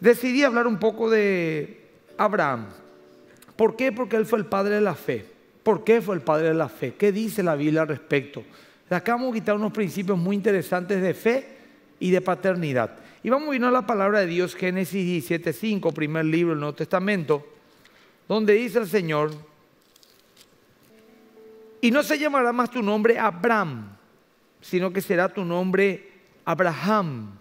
decidí hablar un poco de Abraham. ¿Por qué? Porque él fue el padre de la fe. ¿Por qué fue el padre de la fe? ¿Qué dice la Biblia al respecto? acá vamos quitar unos principios muy interesantes de fe y de paternidad. Y vamos a irnos a la palabra de Dios, Génesis 17.5, primer libro del Nuevo Testamento, donde dice el Señor, y no se llamará más tu nombre Abraham, sino que será tu nombre Abraham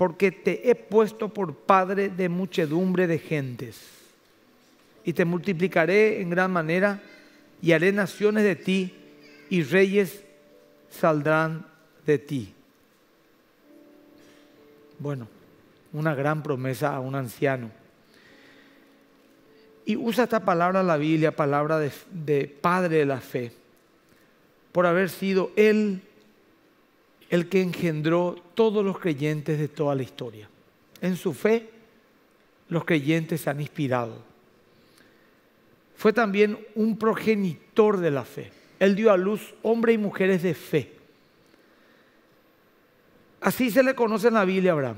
porque te he puesto por padre de muchedumbre de gentes. Y te multiplicaré en gran manera y haré naciones de ti y reyes saldrán de ti. Bueno, una gran promesa a un anciano. Y usa esta palabra la Biblia, palabra de, de padre de la fe, por haber sido él el que engendró todos los creyentes de toda la historia. En su fe, los creyentes se han inspirado. Fue también un progenitor de la fe. Él dio a luz hombres y mujeres de fe. Así se le conoce en la Biblia a Abraham,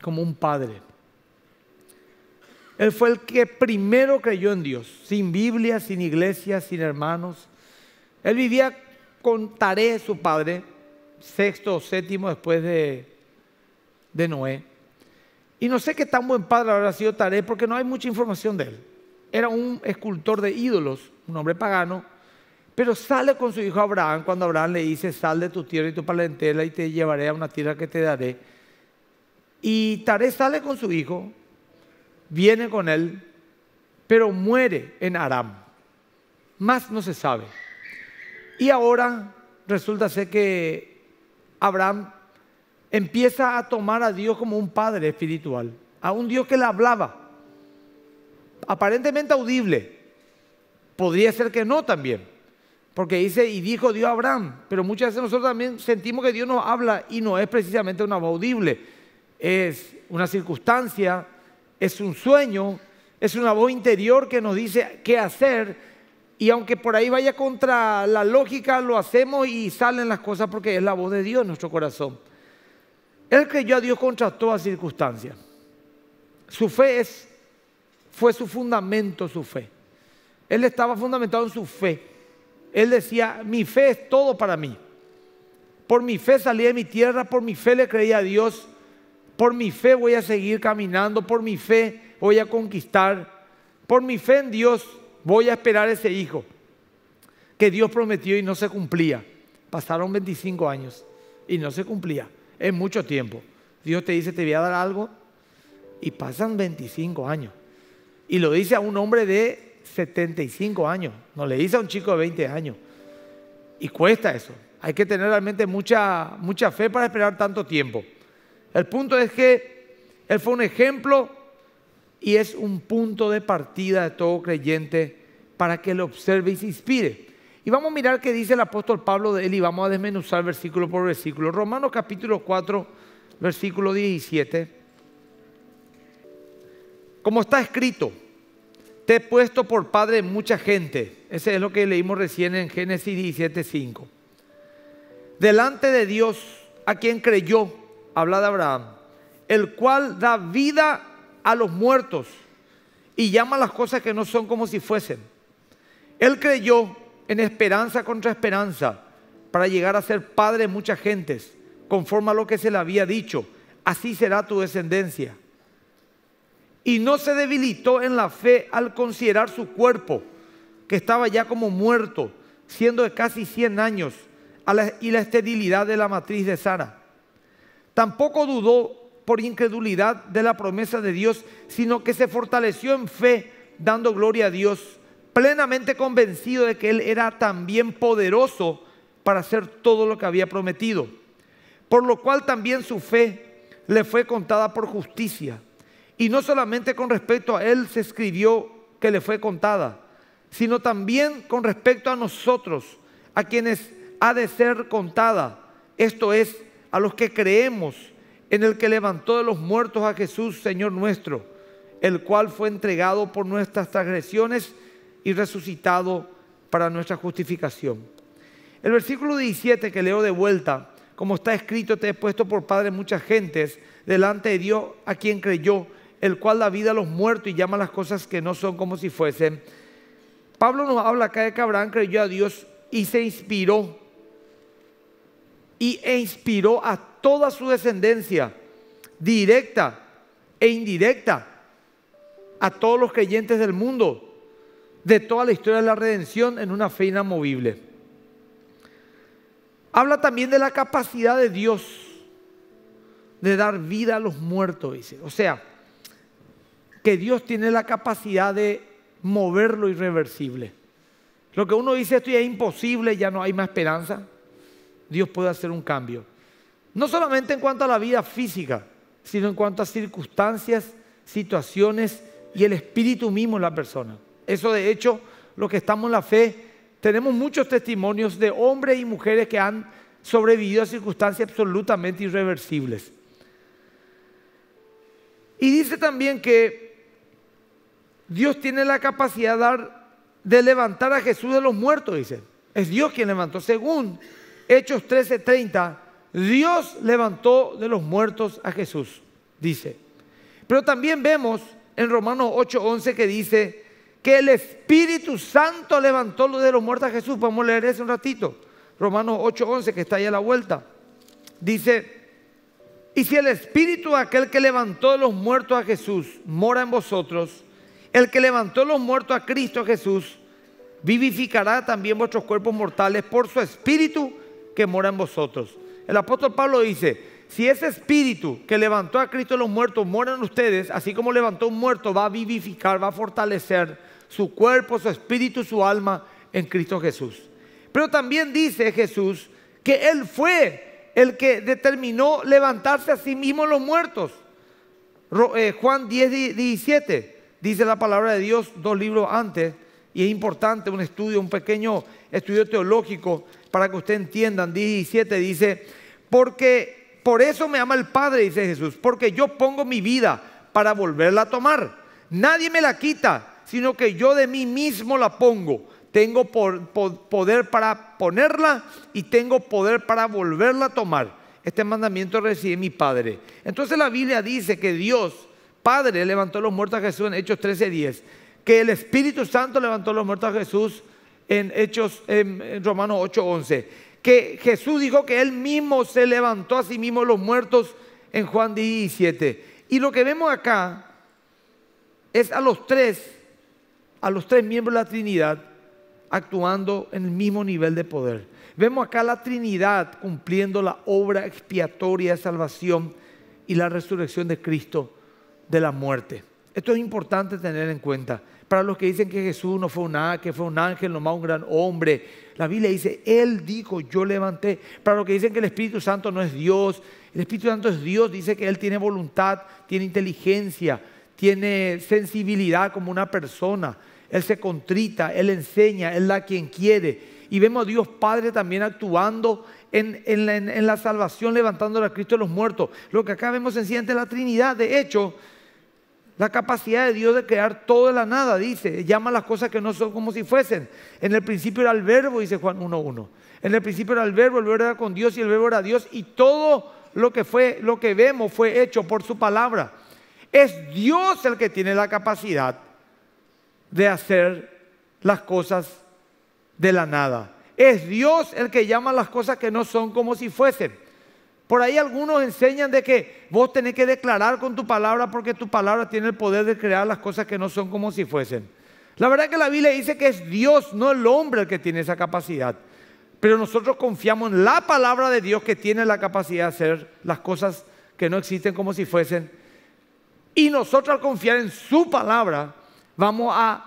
como un padre. Él fue el que primero creyó en Dios, sin Biblia, sin iglesia, sin hermanos. Él vivía con Taré, su padre, sexto o séptimo después de, de Noé. Y no sé qué tan buen padre habrá sido Taré porque no hay mucha información de él. Era un escultor de ídolos, un hombre pagano, pero sale con su hijo Abraham cuando Abraham le dice, sal de tu tierra y tu palentela y te llevaré a una tierra que te daré. Y Taré sale con su hijo, viene con él, pero muere en Aram. Más no se sabe. Y ahora resulta ser que Abraham empieza a tomar a Dios como un padre espiritual, a un Dios que le hablaba, aparentemente audible. Podría ser que no también, porque dice, y dijo Dios a Abraham, pero muchas veces nosotros también sentimos que Dios nos habla y no es precisamente una voz audible, es una circunstancia, es un sueño, es una voz interior que nos dice qué hacer y aunque por ahí vaya contra la lógica, lo hacemos y salen las cosas porque es la voz de Dios en nuestro corazón. Él creyó a Dios contra todas circunstancias. Su fe es, fue su fundamento, su fe. Él estaba fundamentado en su fe. Él decía, mi fe es todo para mí. Por mi fe salí de mi tierra, por mi fe le creí a Dios, por mi fe voy a seguir caminando, por mi fe voy a conquistar, por mi fe en Dios voy a esperar ese hijo que Dios prometió y no se cumplía. Pasaron 25 años y no se cumplía. Es mucho tiempo. Dios te dice, te voy a dar algo y pasan 25 años. Y lo dice a un hombre de 75 años, no le dice a un chico de 20 años. Y cuesta eso. Hay que tener realmente mucha, mucha fe para esperar tanto tiempo. El punto es que él fue un ejemplo y es un punto de partida de todo creyente para que lo observe y se inspire. Y vamos a mirar qué dice el apóstol Pablo de él y vamos a desmenuzar versículo por versículo. Romanos capítulo 4, versículo 17. Como está escrito, te he puesto por padre mucha gente. Ese es lo que leímos recién en Génesis 5. Delante de Dios, a quien creyó, habla de Abraham, el cual da vida a los muertos y llama las cosas que no son como si fuesen. Él creyó en esperanza contra esperanza para llegar a ser padre de muchas gentes, conforme a lo que se le había dicho, así será tu descendencia. Y no se debilitó en la fe al considerar su cuerpo, que estaba ya como muerto, siendo de casi 100 años, y la esterilidad de la matriz de Sara. Tampoco dudó por incredulidad de la promesa de Dios, sino que se fortaleció en fe, dando gloria a Dios, plenamente convencido de que Él era también poderoso para hacer todo lo que había prometido. Por lo cual también su fe le fue contada por justicia. Y no solamente con respecto a Él se escribió que le fue contada, sino también con respecto a nosotros, a quienes ha de ser contada, esto es, a los que creemos en el que levantó de los muertos a Jesús, Señor nuestro, el cual fue entregado por nuestras transgresiones y resucitado para nuestra justificación. El versículo 17 que leo de vuelta, como está escrito, te he puesto por padre muchas gentes delante de Dios a quien creyó, el cual da vida a los muertos y llama las cosas que no son como si fuesen. Pablo nos habla acá de que Abraham creyó a Dios y se inspiró y, e inspiró a toda su descendencia, directa e indirecta, a todos los creyentes del mundo, de toda la historia de la redención en una fe inamovible. Habla también de la capacidad de Dios de dar vida a los muertos, dice. O sea, que Dios tiene la capacidad de mover lo irreversible. Lo que uno dice, esto ya es imposible, ya no hay más esperanza. Dios puede hacer un cambio. No solamente en cuanto a la vida física, sino en cuanto a circunstancias, situaciones y el espíritu mismo en la persona. Eso de hecho, lo que estamos en la fe, tenemos muchos testimonios de hombres y mujeres que han sobrevivido a circunstancias absolutamente irreversibles. Y dice también que Dios tiene la capacidad de levantar a Jesús de los muertos, dice. Es Dios quien levantó, según Hechos 13:30, Dios levantó de los muertos a Jesús, dice. Pero también vemos en Romanos 8:11 que dice que el Espíritu Santo levantó de los muertos a Jesús. Vamos a leer eso un ratito. Romanos 8:11 que está ahí a la vuelta. Dice, y si el Espíritu aquel que levantó de los muertos a Jesús mora en vosotros, el que levantó de los muertos a Cristo Jesús, vivificará también vuestros cuerpos mortales por su Espíritu que mora en vosotros. El apóstol Pablo dice, si ese espíritu que levantó a Cristo de los muertos mora en ustedes, así como levantó un muerto, va a vivificar, va a fortalecer su cuerpo, su espíritu, su alma en Cristo Jesús. Pero también dice Jesús que Él fue el que determinó levantarse a sí mismo los muertos. Eh, Juan 10, 17, dice la palabra de Dios dos libros antes, y es importante un estudio, un pequeño estudio teológico para que ustedes entiendan, 17 dice, porque por eso me ama el Padre, dice Jesús, porque yo pongo mi vida para volverla a tomar. Nadie me la quita, sino que yo de mí mismo la pongo. Tengo poder para ponerla y tengo poder para volverla a tomar. Este mandamiento recibe mi Padre. Entonces la Biblia dice que Dios, Padre, levantó los muertos a Jesús en Hechos 13:10, que el Espíritu Santo levantó los muertos a Jesús en Hechos, en, Romanos Romanos 8:11, que Jesús dijo que él mismo se levantó a sí mismo los muertos en Juan 17. Y lo que vemos acá es a los tres, a los tres miembros de la Trinidad actuando en el mismo nivel de poder. Vemos acá la Trinidad cumpliendo la obra expiatoria de salvación y la resurrección de Cristo de la muerte. Esto es importante tener en cuenta. Para los que dicen que Jesús no fue un ángel, que fue un ángel, nomás un gran hombre. La Biblia dice, Él dijo, yo levanté. Para los que dicen que el Espíritu Santo no es Dios, el Espíritu Santo es Dios, dice que Él tiene voluntad, tiene inteligencia, tiene sensibilidad como una persona. Él se contrita, Él enseña, Él da quien quiere. Y vemos a Dios Padre también actuando en, la, salvación, levantando a Cristo de los muertos. Lo que acá vemos en es la Trinidad. De hecho, la capacidad de Dios de crear todo de la nada, dice. Llama las cosas que no son como si fuesen. En el principio era el verbo, dice Juan 1.1. En el principio era el verbo, el verbo era con Dios y el verbo era Dios. Y todo lo que fue, lo que vemos fue hecho por su palabra. Es Dios el que tiene la capacidad de hacer las cosas de la nada. Es Dios el que llama las cosas que no son como si fuesen. Por ahí algunos enseñan de que vos tenés que declarar con tu palabra porque tu palabra tiene el poder de crear las cosas que no son como si fuesen. La verdad es que la Biblia dice que es Dios, no el hombre el que tiene esa capacidad. Pero nosotros confiamos en la palabra de Dios que tiene la capacidad de hacer las cosas que no existen como si fuesen. Y nosotros al confiar en su palabra vamos a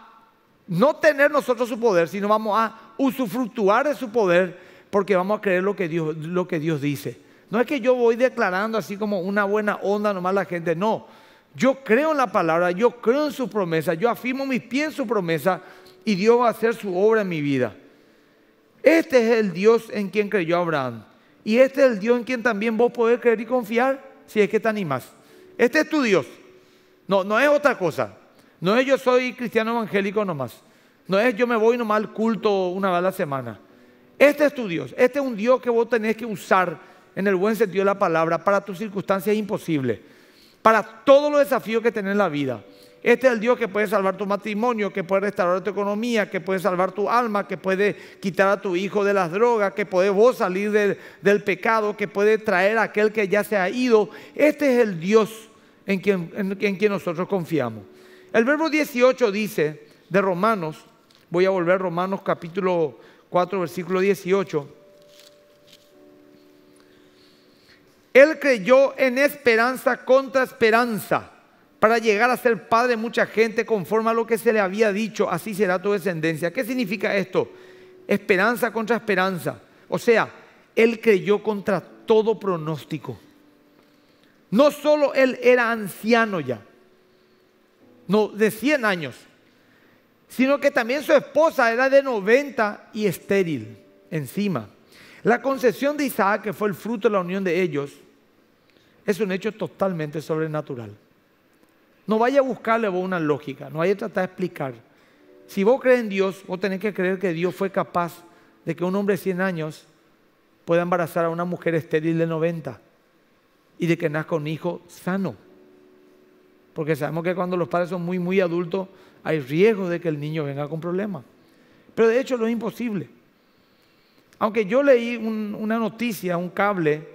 no tener nosotros su poder, sino vamos a usufructuar de su poder porque vamos a creer lo que Dios, lo que Dios dice. No es que yo voy declarando así como una buena onda nomás la gente, no. Yo creo en la palabra, yo creo en su promesa, yo afirmo mis pies en su promesa y Dios va a hacer su obra en mi vida. Este es el Dios en quien creyó Abraham. Y este es el Dios en quien también vos podés creer y confiar si es que te animas. Este es tu Dios. No, no es otra cosa. No es yo soy cristiano evangélico nomás. No es yo me voy nomás al culto una vez a la semana. Este es tu Dios. Este es un Dios que vos tenés que usar en el buen sentido de la palabra, para tus circunstancias imposibles, para todos los desafíos que tenés en la vida. Este es el Dios que puede salvar tu matrimonio, que puede restaurar tu economía, que puede salvar tu alma, que puede quitar a tu hijo de las drogas, que puede vos salir del, pecado, que puede traer a aquel que ya se ha ido. Este es el Dios en quien, quien nosotros confiamos. El verbo 18 dice de Romanos, voy a volver a Romanos capítulo 4, versículo 18. Él creyó en esperanza contra esperanza para llegar a ser padre de mucha gente conforme a lo que se le había dicho, así será tu descendencia. ¿Qué significa esto? Esperanza contra esperanza. O sea, él creyó contra todo pronóstico. No solo él era anciano ya, no, de 100 años, sino que también su esposa era de 90 y estéril encima. La concesión de Isaac, que fue el fruto de la unión de ellos, es un hecho totalmente sobrenatural. No vaya a buscarle vos una lógica, no vaya a tratar de explicar. Si vos crees en Dios, vos tenés que creer que Dios fue capaz de que un hombre de 100 años pueda embarazar a una mujer estéril de 90 y de que nazca un hijo sano. Porque sabemos que cuando los padres son muy, muy adultos, hay riesgo de que el niño venga con problemas. Pero de hecho lo es imposible. Aunque yo leí una noticia, un cable,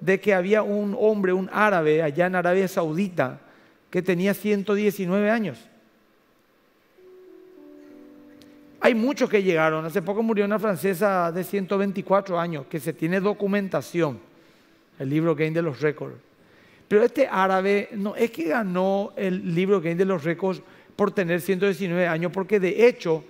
de que había un hombre, un árabe, allá en Arabia Saudita, que tenía 119 años. Hay muchos que llegaron. Hace poco murió una francesa de 124 años, que se tiene documentación, el libro Game de los Récords. Pero este árabe no es que ganó el libro Game de los Récords por tener 119 años, porque de hecho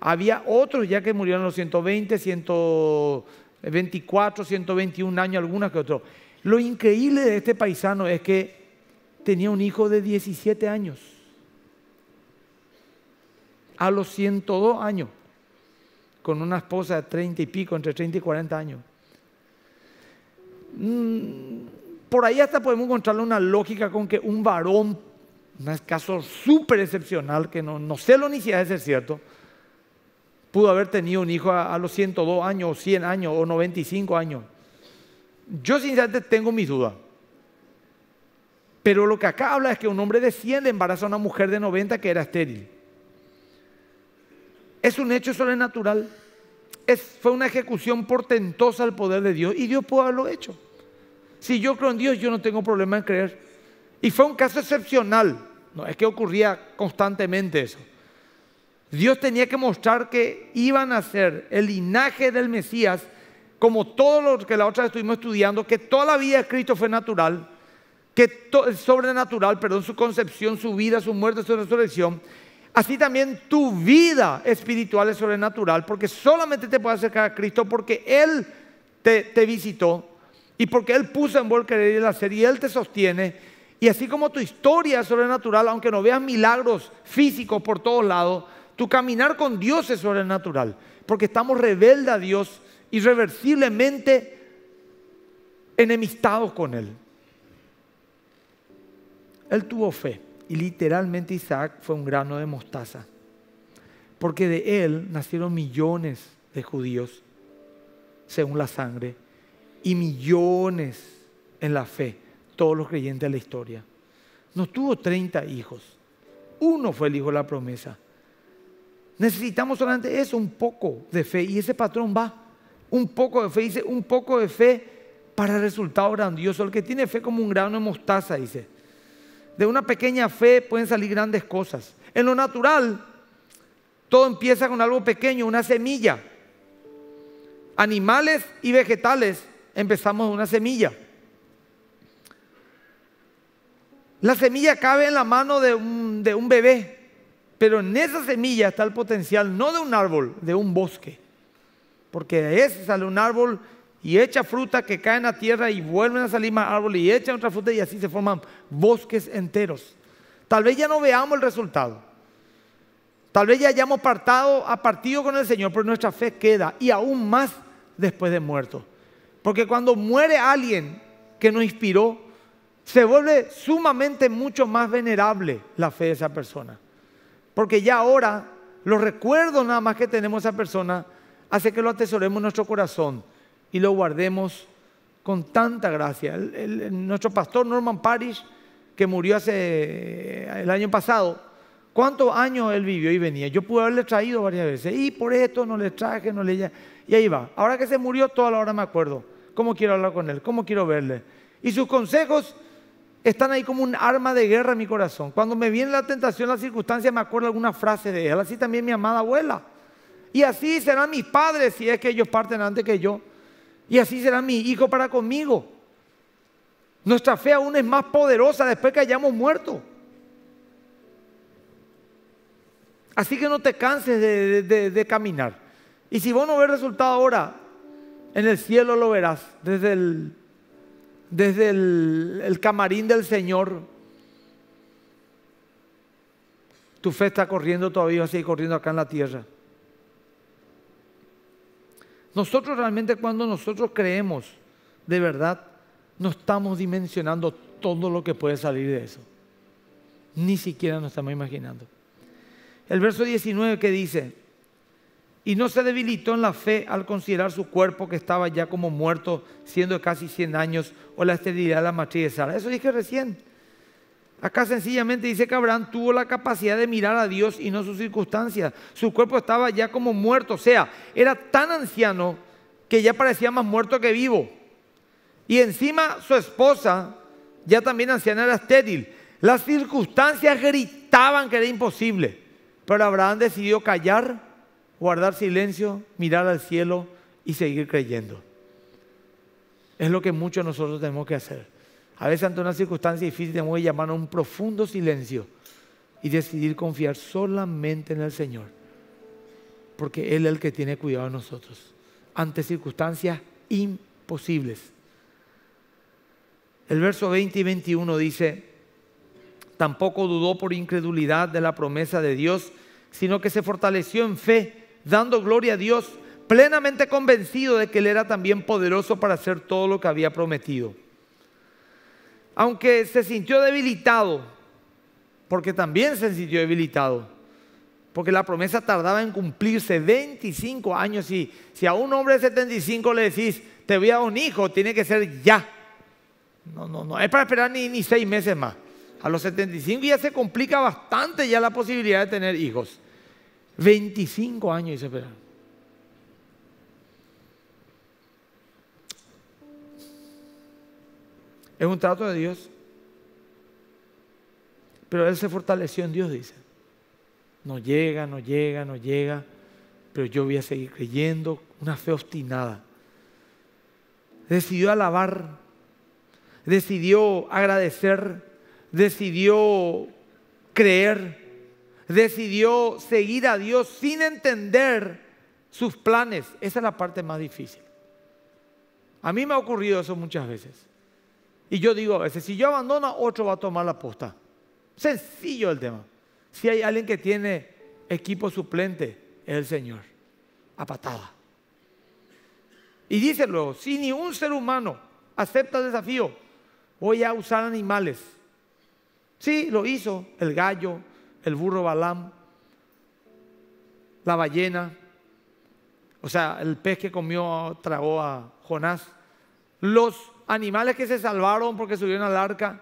había otros ya que murieron a los 120, 124, 121 años, algunas que otros. Lo increíble de este paisano es que tenía un hijo de 17 años. A los 102 años, con una esposa de 30 y pico, entre 30 y 40 años. Mm, por ahí hasta podemos encontrarle una lógica con que un varón, un este caso súper excepcional, que no, sé lo ni si es cierto, pudo haber tenido un hijo a, los 102 años, o 100 años, o 95 años. Yo sinceramente tengo mis dudas. Pero lo que acá habla es que un hombre de 100 embaraza a una mujer de 90 que era estéril. Es un hecho sobrenatural. Es, fue una ejecución portentosa al poder de Dios y Dios pudo haberlo hecho. Si yo creo en Dios, yo no tengo problema en creer. Y fue un caso excepcional. No es que ocurría constantemente eso. Dios tenía que mostrar que iban a ser el linaje del Mesías, como todos lo que la otra vez estuvimos estudiando, que toda la vida de Cristo fue natural, que es sobrenatural, perdón, su concepción, su vida, su muerte, su resurrección. Así también tu vida espiritual es sobrenatural, porque solamente te puedes acercar a Cristo porque Él te, visitó y porque Él puso en vos querer y hacer y Él te sostiene. Y así como tu historia es sobrenatural, aunque no veas milagros físicos por todos lados, tu caminar con Dios es sobrenatural, porque estamos rebeldes a Dios, irreversiblemente enemistados con Él. Él tuvo fe y literalmente Isaac fue un grano de mostaza, porque de Él nacieron millones de judíos, según la sangre, y millones en la fe, todos los creyentes de la historia. No tuvo 30 hijos, uno fue el hijo de la promesa. Necesitamos solamente eso, un poco de fe. Y ese patrón va, un poco de fe, dice, un poco de fe para resultado grandioso. El que tiene fe como un grano de mostaza, dice. De una pequeña fe pueden salir grandes cosas. En lo natural, todo empieza con algo pequeño, una semilla. Animales y vegetales empezamos con una semilla. La semilla cabe en la mano de un bebé, pero en esa semilla está el potencial no de un árbol, de un bosque. Porque de ese sale un árbol y echa fruta que cae en la tierra y vuelven a salir más árboles y echan otra fruta y así se forman bosques enteros. Tal vez ya no veamos el resultado. Tal vez ya hayamos partado, a partido con el Señor, pero nuestra fe queda y aún más después de muerto. Porque cuando muere alguien que nos inspiró, se vuelve sumamente mucho más venerable la fe de esa persona. Porque ya ahora los recuerdos nada más que tenemos a esa persona hace que lo atesoremos en nuestro corazón y lo guardemos con tanta gracia. nuestro pastor Norman Parish, que murió hace eh, el año pasado, ¿cuántos años él vivió y venía? Yo pude haberle traído varias veces, y por esto no le traje, no le... Y ahí va. Ahora que se murió, toda la hora me acuerdo. ¿Cómo quiero hablar con él? ¿Cómo quiero verle? Y sus consejos están ahí como un arma de guerra en mi corazón. Cuando me viene la tentación, la circunstancia, me acuerdo alguna frase de él. Así también mi amada abuela. Y así serán mis padres si es que ellos parten antes que yo. Y así será mi hijo para conmigo. Nuestra fe aún es más poderosa después que hayamos muerto. Así que no te canses de, de caminar. Y si vos no ves resultado ahora, en el cielo lo verás desde el desde el, camarín del Señor. Tu fe está corriendo todavía, sigue corriendo acá en la tierra. Nosotros realmente cuando nosotros creemos de verdad, no estamos dimensionando todo lo que puede salir de eso. Ni siquiera nos estamos imaginando. El verso 19 que dice, y no se debilitó en la fe al considerar su cuerpo que estaba ya como muerto, siendo de casi 100 años, o la esterilidad de la matriz de Sara. Eso dije recién. Acá sencillamente dice que Abraham tuvo la capacidad de mirar a Dios y no sus circunstancias. Su cuerpo estaba ya como muerto, o sea, era tan anciano que ya parecía más muerto que vivo. Y encima su esposa, ya también anciana, era estéril. Las circunstancias gritaban que era imposible, pero Abraham decidió callar guardar silencio, mirar al cielo y seguir creyendo. Es lo que muchos de nosotros tenemos que hacer. A veces ante una circunstancia difícil tenemos que llamar a un profundo silencio y decidir confiar solamente en el Señor. Porque Él es el que tiene cuidado de nosotros. Ante circunstancias imposibles. El verso 20 y 21 dice, tampoco dudó por incredulidad de la promesa de Dios, sino que se fortaleció en fe dando gloria a Dios, plenamente convencido de que él era también poderoso para hacer todo lo que había prometido. Aunque se sintió debilitado, porque también se sintió debilitado, porque la promesa tardaba en cumplirse 25 años y si a un hombre de 75 le decís, te voy a dar un hijo, tiene que ser ya. No, no, no, es para esperar ni, ni seis meses más. A los 75 ya se complica bastante ya la posibilidad de tener hijos. 25 años y espera. Es un trato de Dios. Pero él se fortaleció en Dios, dice. No llega, no llega, no llega. Pero yo voy a seguir creyendo. Una fe obstinada. Decidió alabar. Decidió agradecer. Decidió creer decidió seguir a Dios sin entender sus planes. Esa es la parte más difícil. A mí me ha ocurrido eso muchas veces. Y yo digo a veces, si yo abandono, otro va a tomar la posta. Sencillo el tema. Si hay alguien que tiene equipo suplente, es el Señor. A patada. Y dice luego, si ni un ser humano acepta el desafío, voy a usar animales. Sí, lo hizo el gallo, el burro Balam, la ballena, o sea, el pez que comió, tragó a Jonás, los animales que se salvaron porque subieron al arca.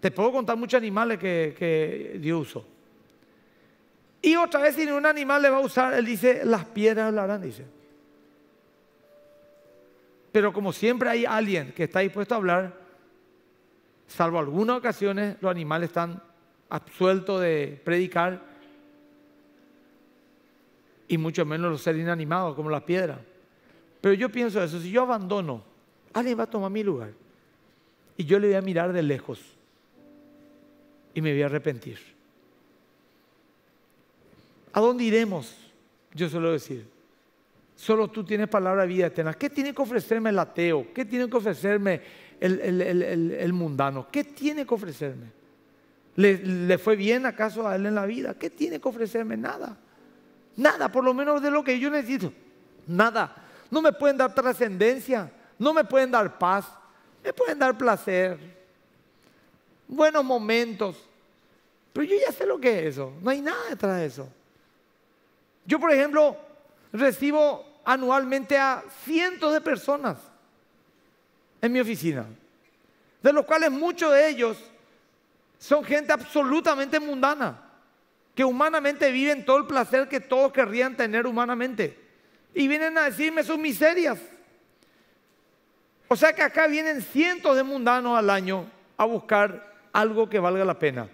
Te puedo contar muchos animales que, Dios usó. Y otra vez, si un animal le va a usar, él dice, las piedras hablarán, dice. Pero como siempre hay alguien que está dispuesto a hablar, salvo algunas ocasiones, los animales están absuelto de predicar y mucho menos ser inanimados como la piedra. Pero yo pienso eso, si yo abandono, alguien va a tomar mi lugar y yo le voy a mirar de lejos y me voy a arrepentir. ¿A dónde iremos? Yo suelo decir, solo tú tienes palabra de vida eterna. ¿Qué tiene que ofrecerme el ateo? ¿Qué tiene que ofrecerme el mundano? ¿Qué tiene que ofrecerme? ¿Le, fue bien acaso a él en la vida? ¿Qué tiene que ofrecerme? Nada. Nada, por lo menos de lo que yo necesito. Nada. No me pueden dar trascendencia, no me pueden dar paz, me pueden dar placer, buenos momentos. Pero yo ya sé lo que es eso, no hay nada detrás de eso. Yo, por ejemplo, recibo anualmente a cientos de personas en mi oficina, de los cuales muchos de ellos son gente absolutamente mundana, que humanamente viven todo el placer que todos querrían tener humanamente. Y vienen a decirme sus miserias. O sea que acá vienen cientos de mundanos al año a buscar algo que valga la pena.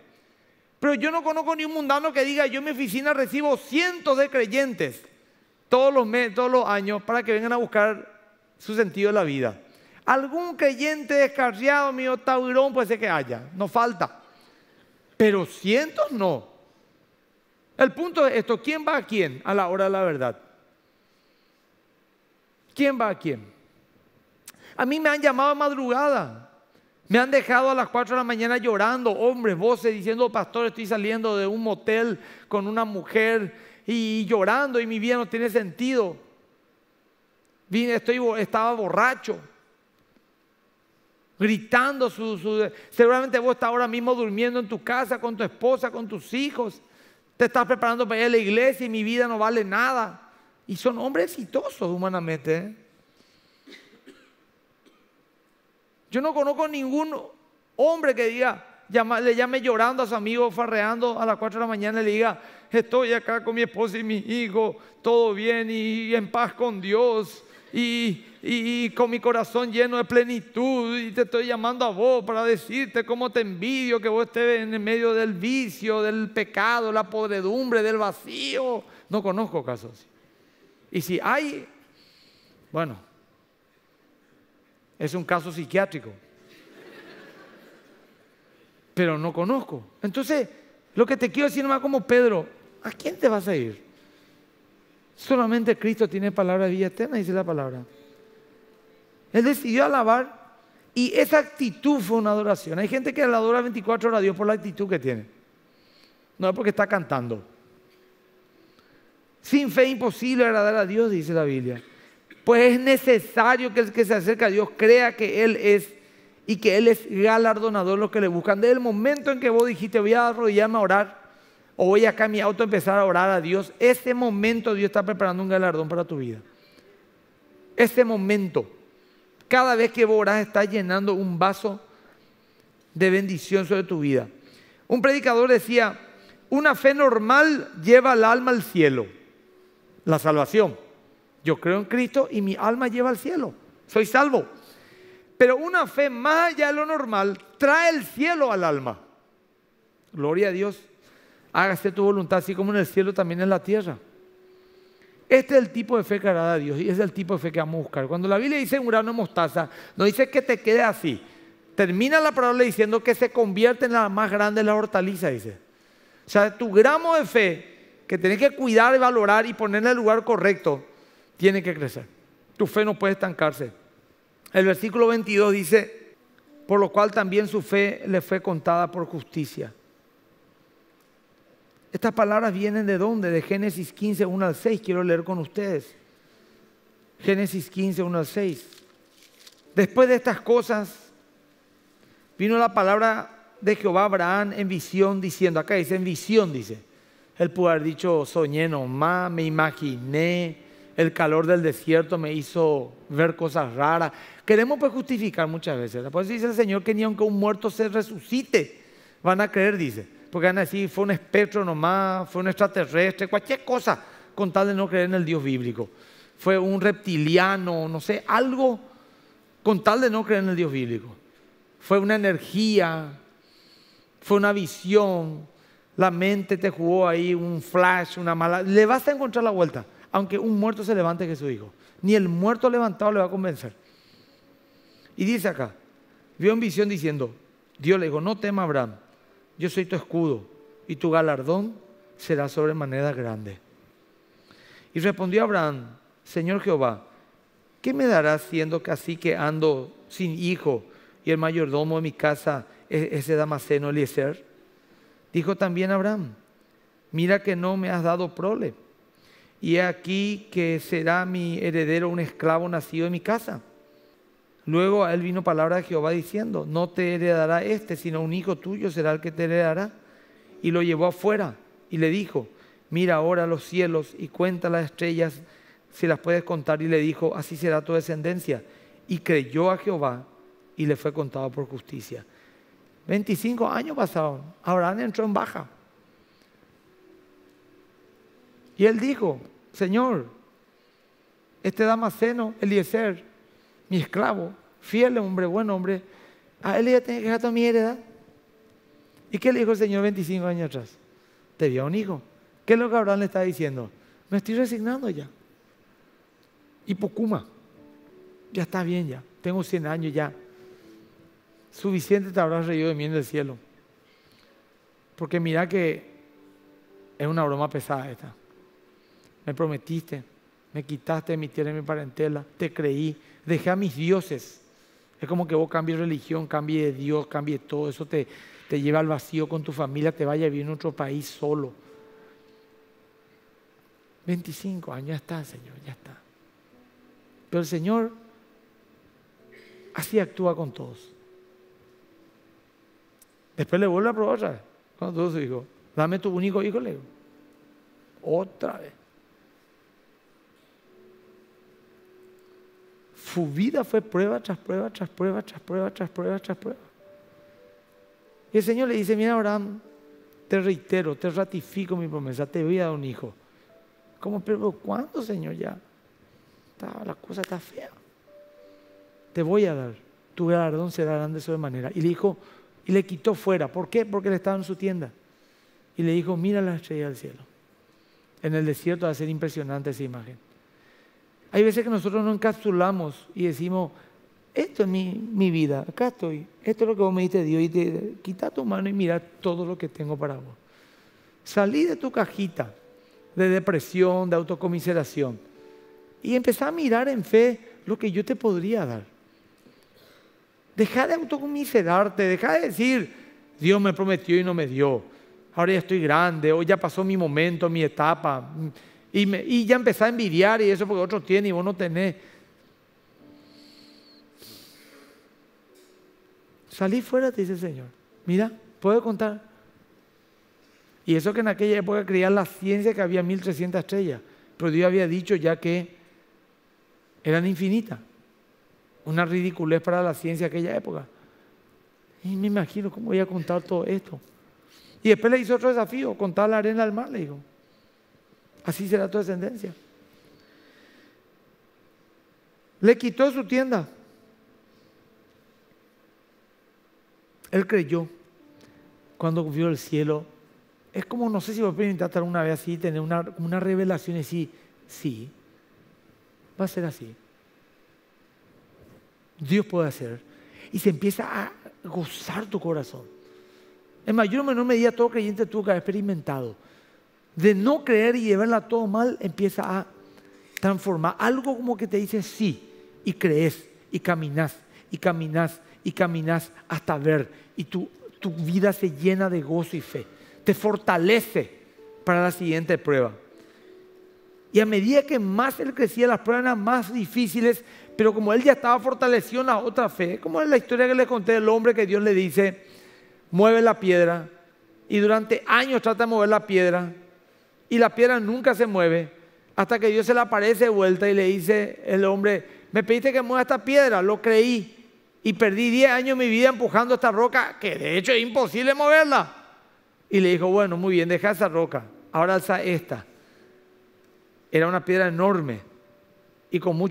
Pero yo no conozco ni un mundano que diga, yo en mi oficina recibo cientos de creyentes todos los meses, todos los años, para que vengan a buscar su sentido de la vida. Algún creyente descarriado, mío, taurón, puede ser que haya, no falta pero cientos no. El punto es esto, ¿quién va a quién a la hora de la verdad? ¿Quién va a quién? A mí me han llamado a madrugada, me han dejado a las 4 de la mañana llorando, hombres, voces diciendo, pastor, estoy saliendo de un motel con una mujer y llorando y mi vida no tiene sentido. Vine, estoy, estaba borracho gritando. Su, seguramente vos estás ahora mismo durmiendo en tu casa con tu esposa, con tus hijos. Te estás preparando para ir a la iglesia y mi vida no vale nada. Y son hombres exitosos humanamente. ¿eh? Yo no conozco ningún hombre que diga, le llame llorando a su amigo, farreando a las 4 de la mañana y le diga, estoy acá con mi esposa y mi hijo, todo bien y en paz con Dios y, con mi corazón lleno de plenitud y te estoy llamando a vos para decirte cómo te envidio que vos estés en medio del vicio, del pecado, la podredumbre, del vacío. No conozco casos. Y si hay, bueno, es un caso psiquiátrico. Pero no conozco. Entonces, lo que te quiero decir más como Pedro, ¿a quién te vas a ir? Solamente Cristo tiene palabra de vida eterna, dice la palabra. Él decidió alabar y esa actitud fue una adoración. Hay gente que adora 24 horas a Dios por la actitud que tiene. No es porque está cantando. Sin fe imposible agradar a Dios, dice la Biblia. Pues es necesario que el que se acerca a Dios crea que Él es y que Él es galardonador lo que le buscan. Desde el momento en que vos dijiste voy a arrodillarme a orar, o voy acá a mi auto a empezar a orar a Dios, ese momento Dios está preparando un galardón para tu vida. Ese momento, cada vez que vos orás, estás llenando un vaso de bendición sobre tu vida. Un predicador decía, una fe normal lleva al alma al cielo, la salvación. Yo creo en Cristo y mi alma lleva al cielo, soy salvo. Pero una fe más allá de lo normal trae el cielo al alma. Gloria a Dios hágase tu voluntad, así como en el cielo, también en la tierra. Este es el tipo de fe que hará a Dios y es el tipo de fe que vamos a Cuando la Biblia dice un grano de mostaza, no dice que te quede así. Termina la palabra diciendo que se convierte en la más grande de las hortalizas, dice. O sea, tu gramo de fe que tenés que cuidar, valorar y poner en el lugar correcto, tiene que crecer. Tu fe no puede estancarse. El versículo 22 dice, por lo cual también su fe le fue contada por justicia. Estas palabras vienen de dónde? De Génesis 15, 1 al 6. Quiero leer con ustedes. Génesis 15, 1 al 6. Después de estas cosas, vino la palabra de Jehová a Abraham en visión diciendo, acá dice en visión, dice. Él pudo haber dicho, soñé nomás, me imaginé, el calor del desierto me hizo ver cosas raras. Queremos pues justificar muchas veces. Por dice el Señor que ni aunque un muerto se resucite, van a creer, dice. Porque van a decir, fue un espectro nomás, fue un extraterrestre, cualquier cosa, con tal de no creer en el Dios bíblico. Fue un reptiliano, no sé, algo, con tal de no creer en el Dios bíblico. Fue una energía, fue una visión, la mente te jugó ahí un flash, una mala... Le vas a encontrar la vuelta, aunque un muerto se levante Jesús dijo. Ni el muerto levantado le va a convencer. Y dice acá, vio en visión diciendo, Dios le dijo, no tema Abraham, yo soy tu escudo y tu galardón será sobremanera grande. Y respondió Abraham, Señor Jehová, ¿qué me darás siendo que así que ando sin hijo y el mayordomo de mi casa es ese damasceno Eliezer? Dijo también Abraham, mira que no me has dado prole, y he aquí que será mi heredero un esclavo nacido en mi casa. Luego a él vino palabra de Jehová diciendo, no te heredará este, sino un hijo tuyo será el que te heredará. Y lo llevó afuera y le dijo, mira ahora los cielos y cuenta las estrellas, si las puedes contar. Y le dijo, así será tu descendencia. Y creyó a Jehová y le fue contado por justicia. 25 años pasaron, Abraham entró en baja. Y él dijo, Señor, este Damasceno, Eliezer, mi esclavo, fiel hombre, buen hombre, a él ya tenía que dejar toda mi heredad. ¿Y qué le dijo el Señor 25 años atrás? Te dio un hijo. ¿Qué es lo que Abraham le está diciendo? Me estoy resignando ya. Y Pocuma, ya está bien ya, tengo 100 años ya. Suficiente te habrás reído de mí en el cielo. Porque mira que es una broma pesada esta. Me prometiste, me quitaste mi tierra y mi parentela, te creí, dejé a mis dioses. Es como que vos cambies religión, cambies de Dios, cambies todo. Eso te, te lleva al vacío con tu familia, te vaya a vivir en otro país solo. 25 años, ya está, Señor, ya está. Pero el Señor así actúa con todos. Después le vuelve a probar otra vez. Cuando su hijo, dame tu único hijo, le digo. Otra vez. Su vida fue prueba tras prueba, tras prueba, tras prueba, tras prueba, tras prueba. Y el Señor le dice, mira Abraham, te reitero, te ratifico mi promesa, te voy a dar un hijo. ¿Cómo? Pero ¿cuándo, Señor? Ya. la cosa está fea. Te voy a dar. Tu galardón será grande manera. Y le dijo, y le quitó fuera. ¿Por qué? Porque él estaba en su tienda. Y le dijo, mira la estrella del cielo. En el desierto va a ser impresionante esa imagen. Hay veces que nosotros nos encapsulamos y decimos, esto es mi, vida, acá estoy, esto es lo que vos me diste Dios, y te, quita tu mano y mira todo lo que tengo para vos. Salí de tu cajita de depresión, de autocomiseración, y empezá a mirar en fe lo que yo te podría dar. Deja de autocomiserarte, deja de decir, Dios me prometió y no me dio, ahora ya estoy grande, hoy ya pasó mi momento, mi etapa y, ya empezaba a envidiar y eso porque otros tienen y vos no tenés. Salí fuera, te dice el Señor. Mira, puedo contar. Y eso que en aquella época creían la ciencia que había 1300 estrellas. Pero Dios había dicho ya que eran infinitas. Una ridiculez para la ciencia de aquella época. Y me imagino cómo voy a contar todo esto. Y después le hizo otro desafío, contar la arena al mar, le digo. Así será tu descendencia. Le quitó su tienda. Él creyó cuando vio el cielo. Es como, no sé si vos a experimentar una vez así, tener una, una revelación y decir, sí, va a ser así. Dios puede hacer. Y se empieza a gozar tu corazón. En mayor o menor medida todo creyente tuvo que haber experimentado de no creer y llevarla todo mal, empieza a transformar. Algo como que te dice sí, y crees, y caminas, y caminas, y caminas hasta ver, y tu, vida se llena de gozo y fe. Te fortalece para la siguiente prueba. Y a medida que más él crecía, las pruebas eran más difíciles, pero como él ya estaba fortalecido en la otra fe, como es la historia que le conté del hombre que Dios le dice, mueve la piedra, y durante años trata de mover la piedra, y la piedra nunca se mueve hasta que Dios se la aparece de vuelta y le dice el hombre, me pediste que mueva esta piedra, lo creí y perdí 10 años de mi vida empujando esta roca que de hecho es imposible moverla. Y le dijo, bueno, muy bien, deja esa roca, ahora alza esta. Era una piedra enorme y con mucho